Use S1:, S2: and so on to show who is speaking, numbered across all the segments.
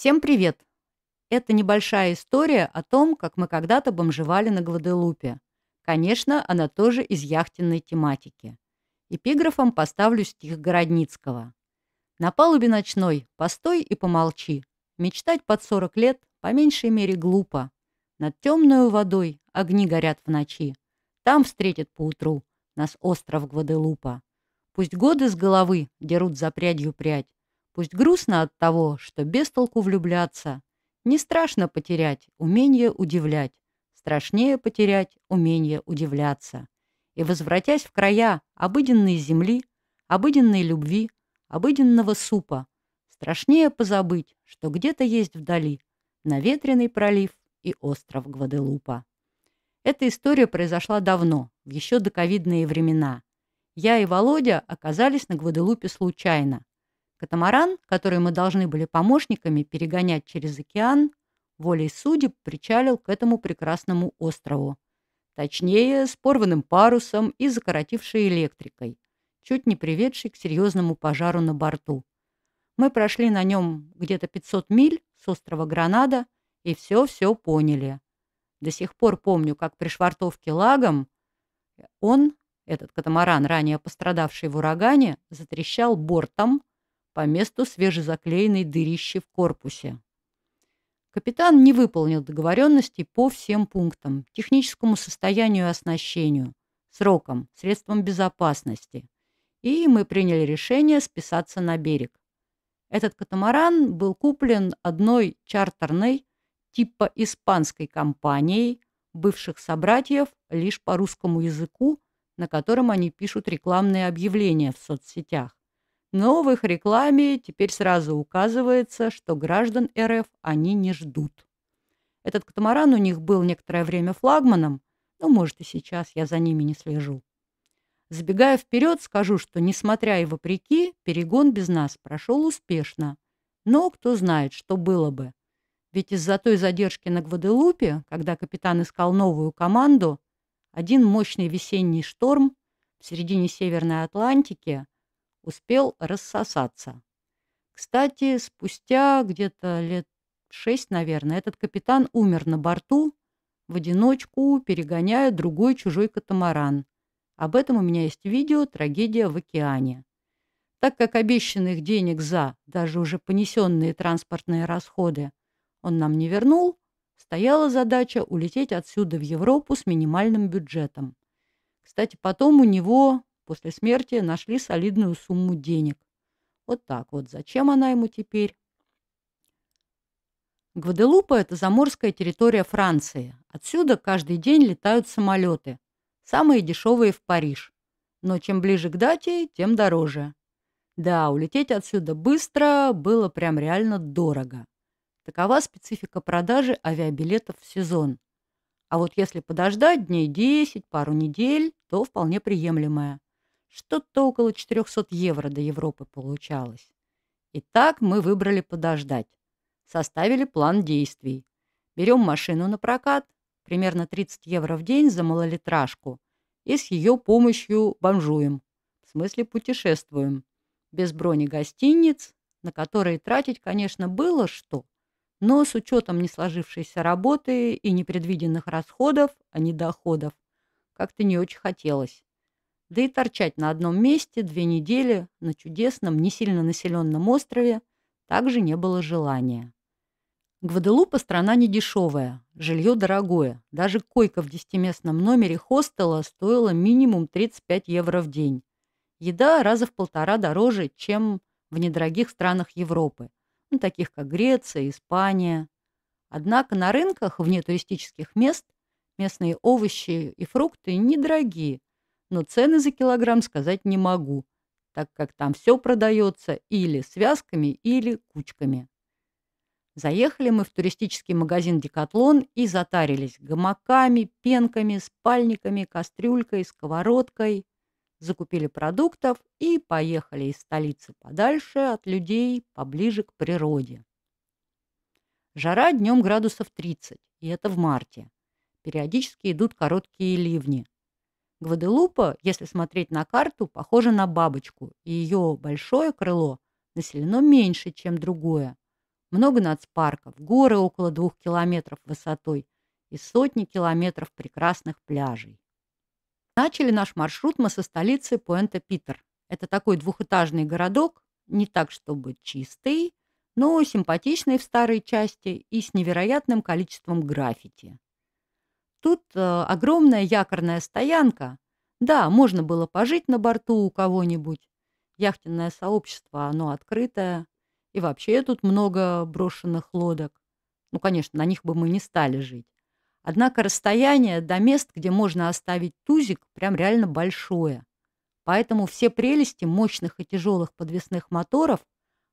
S1: Всем привет! Это небольшая история о том, как мы когда-то бомжевали на Гладелупе. Конечно, она тоже из яхтенной тематики. Эпиграфом поставлю стих Городницкого. На палубе ночной постой и помолчи. Мечтать под 40 лет по меньшей мере глупо. Над темную водой огни горят в ночи. Там встретит поутру нас остров Гваделупа. Пусть годы с головы дерут за прядью прядь. Пусть грустно от того, что без толку влюбляться. Не страшно потерять умение удивлять. Страшнее потерять умение удивляться. И, возвратясь в края обыденной земли, обыденной любви, обыденного супа, страшнее позабыть, что где-то есть вдали наветренный пролив и остров Гваделупа. Эта история произошла давно, в еще доковидные времена. Я и Володя оказались на Гваделупе случайно. Катамаран, который мы должны были помощниками перегонять через океан, волей судеб причалил к этому прекрасному острову. Точнее, с порванным парусом и закоротившей электрикой, чуть не приведшей к серьезному пожару на борту. Мы прошли на нем где-то 500 миль с острова Гранада и все-все поняли. До сих пор помню, как при швартовке лагом он, этот катамаран, ранее пострадавший в урагане, затрещал бортом, по месту свежезаклеенной дырищи в корпусе. Капитан не выполнил договоренностей по всем пунктам, техническому состоянию и оснащению, срокам, средствам безопасности. И мы приняли решение списаться на берег. Этот катамаран был куплен одной чартерной типа испанской компанией бывших собратьев лишь по русскому языку, на котором они пишут рекламные объявления в соцсетях. Но в их рекламе теперь сразу указывается, что граждан РФ они не ждут. Этот катамаран у них был некоторое время флагманом, но, может, и сейчас я за ними не слежу. Забегая вперед, скажу, что, несмотря и вопреки, перегон без нас прошел успешно. Но кто знает, что было бы. Ведь из-за той задержки на Гваделупе, когда капитан искал новую команду, один мощный весенний шторм в середине Северной Атлантики успел рассосаться. Кстати, спустя где-то лет шесть, наверное, этот капитан умер на борту, в одиночку перегоняя другой чужой катамаран. Об этом у меня есть видео «Трагедия в океане». Так как обещанных денег за даже уже понесенные транспортные расходы он нам не вернул, стояла задача улететь отсюда в Европу с минимальным бюджетом. Кстати, потом у него после смерти нашли солидную сумму денег. Вот так вот. Зачем она ему теперь? Гваделупа – это заморская территория Франции. Отсюда каждый день летают самолеты. Самые дешевые в Париж. Но чем ближе к дате, тем дороже. Да, улететь отсюда быстро было прям реально дорого. Такова специфика продажи авиабилетов в сезон. А вот если подождать дней 10, пару недель, то вполне приемлемая. Что-то около 400 евро до Европы получалось. Итак, мы выбрали подождать. Составили план действий. Берем машину на прокат, примерно 30 евро в день за малолитражку, и с ее помощью бомжуем. В смысле путешествуем. Без брони гостиниц, на которые тратить, конечно, было что, но с учетом не сложившейся работы и непредвиденных расходов, а не доходов, как-то не очень хотелось. Да и торчать на одном месте две недели на чудесном, не сильно населенном острове также не было желания. Гваделупа страна недешевая, жилье дорогое. Даже койка в десятиместном номере хостела стоила минимум 35 евро в день. Еда раза в полтора дороже, чем в недорогих странах Европы, ну, таких как Греция, Испания. Однако на рынках вне туристических мест местные овощи и фрукты недорогие, но цены за килограмм сказать не могу, так как там все продается или связками, или кучками. Заехали мы в туристический магазин «Декатлон» и затарились гамаками, пенками, спальниками, кастрюлькой, сковородкой. Закупили продуктов и поехали из столицы подальше от людей, поближе к природе. Жара днем градусов 30, и это в марте. Периодически идут короткие ливни. Гваделупа, если смотреть на карту, похожа на бабочку, и ее большое крыло населено меньше, чем другое. Много нацпарков, горы около двух километров высотой и сотни километров прекрасных пляжей. Начали наш маршрут мы со столицы Пуэнто-Питер. Это такой двухэтажный городок, не так чтобы чистый, но симпатичный в старой части и с невероятным количеством граффити. Тут э, огромная якорная стоянка. Да, можно было пожить на борту у кого-нибудь. Яхтенное сообщество, оно открытое. И вообще тут много брошенных лодок. Ну, конечно, на них бы мы не стали жить. Однако расстояние до мест, где можно оставить тузик, прям реально большое. Поэтому все прелести мощных и тяжелых подвесных моторов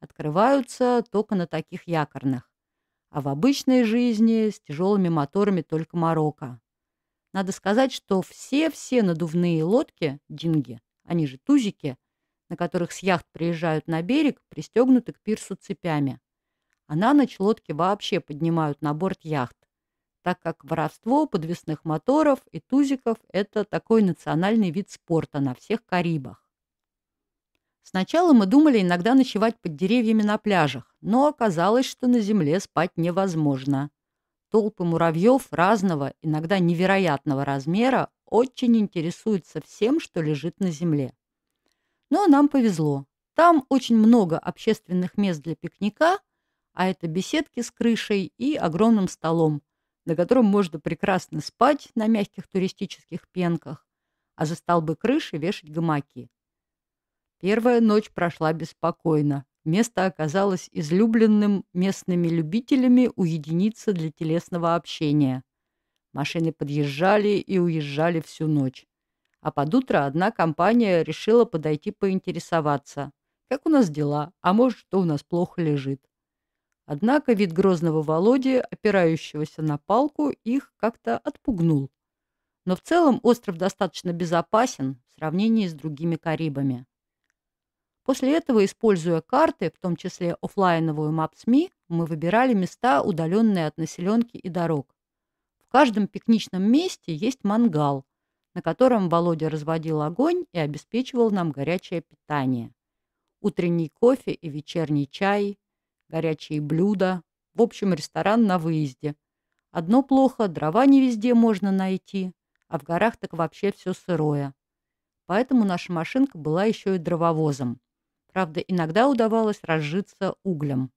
S1: открываются только на таких якорных а в обычной жизни с тяжелыми моторами только Марокко. Надо сказать, что все-все надувные лодки, динги, они же тузики, на которых с яхт приезжают на берег, пристегнуты к пирсу цепями. А на ночь лодки вообще поднимают на борт яхт, так как воровство подвесных моторов и тузиков – это такой национальный вид спорта на всех Карибах. Сначала мы думали иногда ночевать под деревьями на пляжах, но оказалось, что на земле спать невозможно. Толпы муравьев разного, иногда невероятного размера очень интересуются всем, что лежит на земле. Но ну, а нам повезло. Там очень много общественных мест для пикника, а это беседки с крышей и огромным столом, на котором можно прекрасно спать на мягких туристических пенках, а за столбы крыши вешать гамаки. Первая ночь прошла беспокойно. Место оказалось излюбленным местными любителями уединиться для телесного общения. Машины подъезжали и уезжали всю ночь. А под утро одна компания решила подойти поинтересоваться. Как у нас дела? А может, что у нас плохо лежит? Однако вид грозного Володи, опирающегося на палку, их как-то отпугнул. Но в целом остров достаточно безопасен в сравнении с другими Карибами. После этого, используя карты, в том числе офлайновую Maps.me, мы выбирали места, удаленные от населенки и дорог. В каждом пикничном месте есть мангал, на котором Володя разводил огонь и обеспечивал нам горячее питание. Утренний кофе и вечерний чай, горячие блюда, в общем, ресторан на выезде. Одно плохо, дрова не везде можно найти, а в горах так вообще все сырое. Поэтому наша машинка была еще и дрововозом. Правда, иногда удавалось разжиться углем.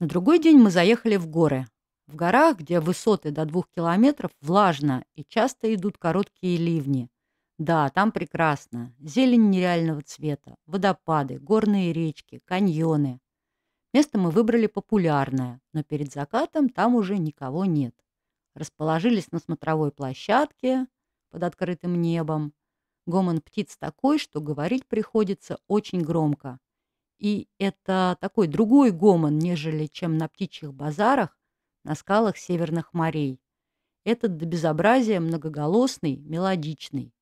S1: На другой день мы заехали в горы. В горах, где высоты до двух километров, влажно и часто идут короткие ливни. Да, там прекрасно. Зелень нереального цвета, водопады, горные речки, каньоны. Место мы выбрали популярное, но перед закатом там уже никого нет. Расположились на смотровой площадке под открытым небом. Гомон птиц такой, что говорить приходится очень громко. И это такой другой гомон, нежели чем на птичьих базарах на скалах северных морей. Этот до безобразия многоголосный, мелодичный.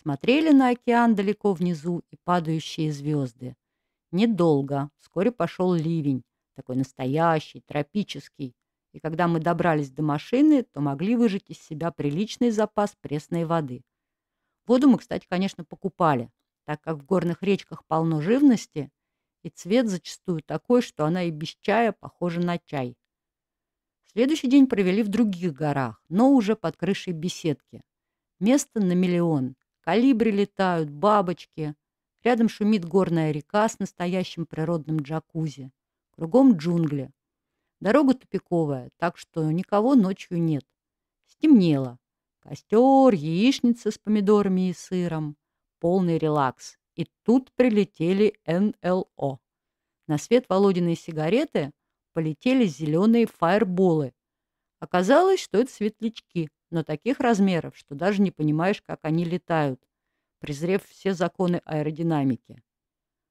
S1: Смотрели на океан далеко внизу и падающие звезды. Недолго, вскоре пошел ливень, такой настоящий, тропический. И когда мы добрались до машины, то могли выжать из себя приличный запас пресной воды – Воду мы, кстати, конечно, покупали, так как в горных речках полно живности, и цвет зачастую такой, что она и без чая похожа на чай. Следующий день провели в других горах, но уже под крышей беседки. Место на миллион. Калибри летают, бабочки. Рядом шумит горная река с настоящим природным джакузи. Кругом джунгли. Дорога тупиковая, так что никого ночью нет. Стемнело. Костер, яичница с помидорами и сыром. Полный релакс. И тут прилетели НЛО. На свет Володиной сигареты полетели зеленые фаерболы. Оказалось, что это светлячки, но таких размеров, что даже не понимаешь, как они летают, презрев все законы аэродинамики.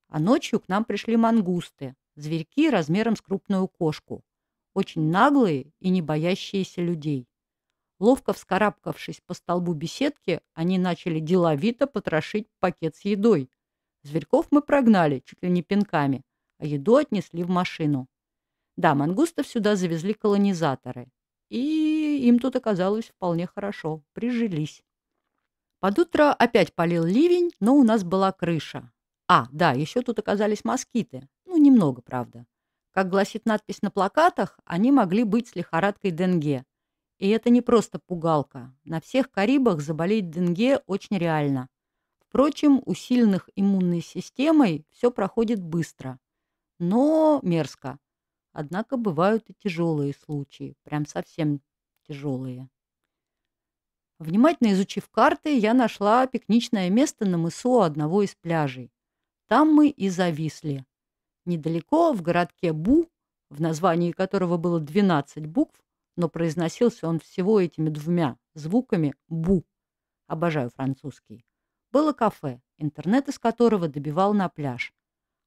S1: А ночью к нам пришли мангусты, зверьки размером с крупную кошку, очень наглые и не боящиеся людей. Ловко вскарабкавшись по столбу беседки, они начали деловито потрошить пакет с едой. Зверьков мы прогнали, чуть ли не пинками, а еду отнесли в машину. Да, мангустов сюда завезли колонизаторы. И им тут оказалось вполне хорошо, прижились. Под утро опять полил ливень, но у нас была крыша. А, да, еще тут оказались москиты. Ну, немного, правда. Как гласит надпись на плакатах, они могли быть с лихорадкой Денге. И это не просто пугалка. На всех Карибах заболеть Денге очень реально. Впрочем, у сильных иммунной системой все проходит быстро. Но мерзко. Однако бывают и тяжелые случаи, прям совсем тяжелые. Внимательно изучив карты, я нашла пикничное место на мысу одного из пляжей. Там мы и зависли. Недалеко, в городке Бу, в названии которого было 12 букв, но произносился он всего этими двумя звуками «бу». Обожаю французский. Было кафе, интернет из которого добивал на пляж.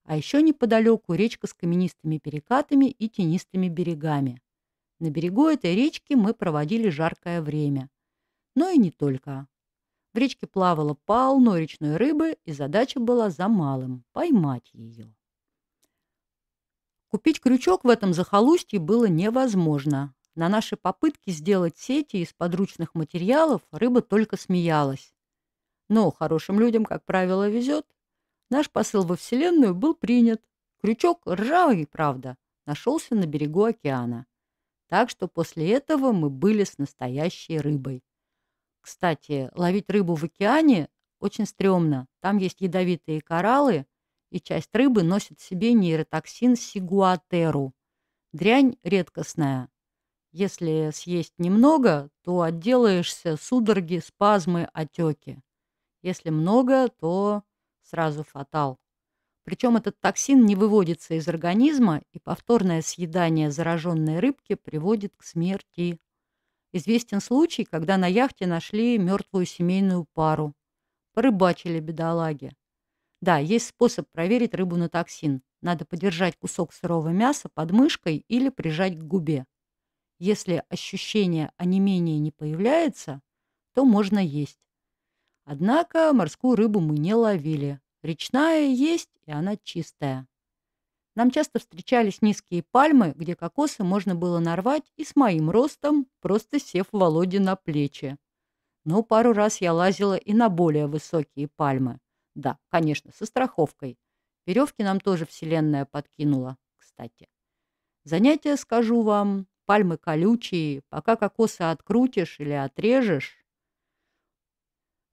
S1: А еще неподалеку речка с каменистыми перекатами и тенистыми берегами. На берегу этой речки мы проводили жаркое время. Но и не только. В речке плавало полно речной рыбы, и задача была за малым – поймать ее. Купить крючок в этом захолустье было невозможно, на наши попытки сделать сети из подручных материалов рыба только смеялась. Но хорошим людям, как правило, везет. Наш посыл во Вселенную был принят. Крючок ржавый, правда, нашелся на берегу океана. Так что после этого мы были с настоящей рыбой. Кстати, ловить рыбу в океане очень стрёмно. Там есть ядовитые кораллы, и часть рыбы носит в себе нейротоксин сигуатеру. Дрянь редкостная, если съесть немного, то отделаешься судороги, спазмы, отеки. Если много, то сразу фатал. Причем этот токсин не выводится из организма, и повторное съедание зараженной рыбки приводит к смерти. Известен случай, когда на яхте нашли мертвую семейную пару. Порыбачили бедолаги. Да, есть способ проверить рыбу на токсин. Надо подержать кусок сырого мяса под мышкой или прижать к губе. Если ощущение онемения не появляется, то можно есть. Однако морскую рыбу мы не ловили. Речная есть, и она чистая. Нам часто встречались низкие пальмы, где кокосы можно было нарвать и с моим ростом, просто сев Володе на плечи. Но пару раз я лазила и на более высокие пальмы. Да, конечно, со страховкой. Веревки нам тоже вселенная подкинула, кстати. Занятие скажу вам, пальмы колючие, пока кокосы открутишь или отрежешь.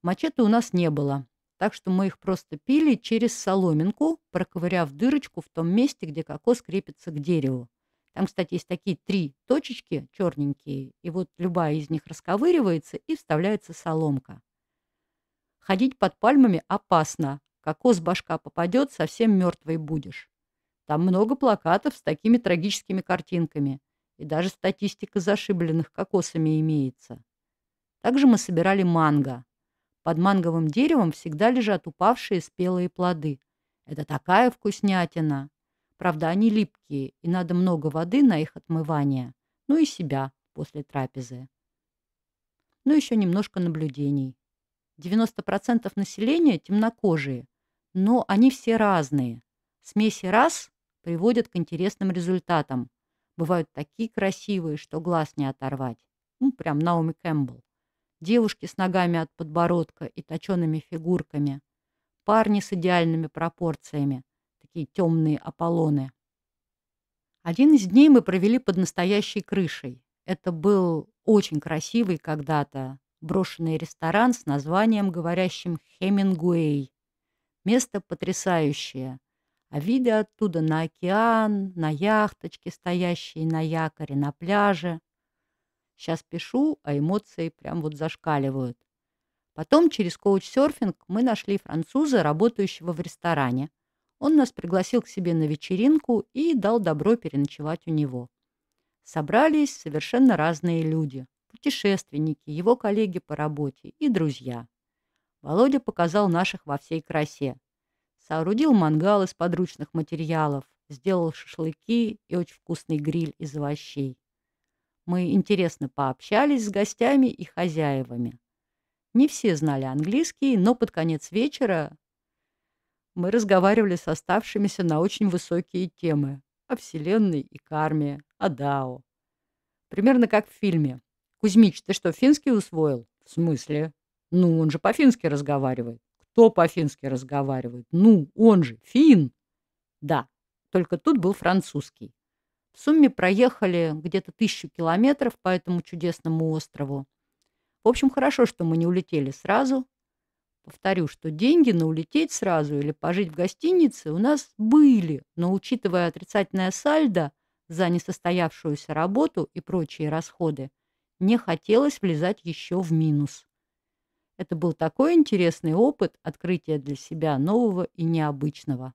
S1: Мачете у нас не было, так что мы их просто пили через соломинку, проковыряв дырочку в том месте, где кокос крепится к дереву. Там, кстати, есть такие три точечки черненькие, и вот любая из них расковыривается и вставляется соломка. Ходить под пальмами опасно. Кокос башка попадет, совсем мертвой будешь. Там много плакатов с такими трагическими картинками и даже статистика зашибленных кокосами имеется. Также мы собирали манго. Под манговым деревом всегда лежат упавшие спелые плоды. Это такая вкуснятина. Правда, они липкие, и надо много воды на их отмывание. Ну и себя после трапезы. Ну еще немножко наблюдений. 90% населения темнокожие, но они все разные. Смеси раз приводят к интересным результатам. Бывают такие красивые, что глаз не оторвать. Ну, прям Наоми Кэмпбелл. Девушки с ногами от подбородка и точеными фигурками. Парни с идеальными пропорциями. Такие темные Аполлоны. Один из дней мы провели под настоящей крышей. Это был очень красивый когда-то брошенный ресторан с названием, говорящим «Хемингуэй». Место потрясающее. А виды оттуда на океан, на яхточки стоящие на якоре, на пляже. Сейчас пишу, а эмоции прям вот зашкаливают. Потом через коуч-серфинг мы нашли француза, работающего в ресторане. Он нас пригласил к себе на вечеринку и дал добро переночевать у него. Собрались совершенно разные люди. Путешественники, его коллеги по работе и друзья. Володя показал наших во всей красе. Соорудил мангал из подручных материалов, сделал шашлыки и очень вкусный гриль из овощей. Мы интересно пообщались с гостями и хозяевами. Не все знали английский, но под конец вечера мы разговаривали с оставшимися на очень высокие темы о Вселенной и карме, о Дао. Примерно как в фильме. «Кузьмич, ты что, финский усвоил?» «В смысле? Ну, он же по-фински разговаривает» кто по-фински разговаривает? Ну, он же фин. Да, только тут был французский. В сумме проехали где-то тысячу километров по этому чудесному острову. В общем, хорошо, что мы не улетели сразу. Повторю, что деньги на улететь сразу или пожить в гостинице у нас были, но учитывая отрицательное сальдо за несостоявшуюся работу и прочие расходы, не хотелось влезать еще в минус. Это был такой интересный опыт открытия для себя нового и необычного.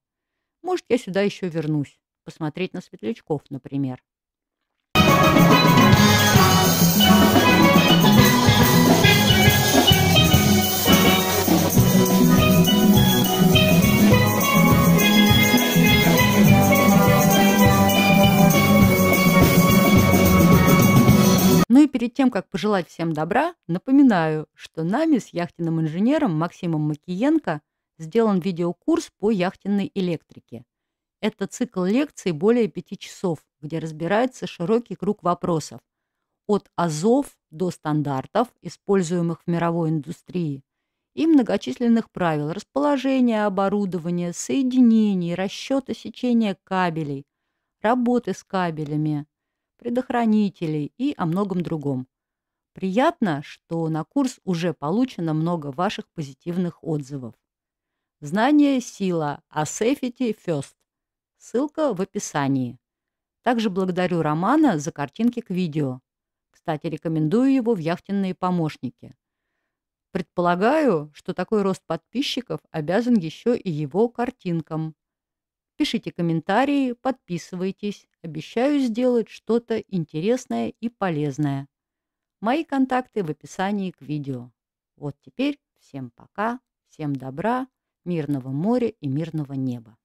S1: Может, я сюда еще вернусь, посмотреть на светлячков, например. Ну и перед тем, как пожелать всем добра, напоминаю, что нами с яхтенным инженером Максимом Макиенко сделан видеокурс по яхтенной электрике. Это цикл лекций более пяти часов, где разбирается широкий круг вопросов. От азов до стандартов, используемых в мировой индустрии, и многочисленных правил расположения оборудования, соединений, расчета сечения кабелей, работы с кабелями, предохранителей и о многом другом. Приятно, что на курс уже получено много ваших позитивных отзывов. Знание – сила, а safety – first. Ссылка в описании. Также благодарю Романа за картинки к видео. Кстати, рекомендую его в яхтенные помощники. Предполагаю, что такой рост подписчиков обязан еще и его картинкам. Пишите комментарии, подписывайтесь. Обещаю сделать что-то интересное и полезное. Мои контакты в описании к видео. Вот теперь всем пока, всем добра, мирного моря и мирного неба.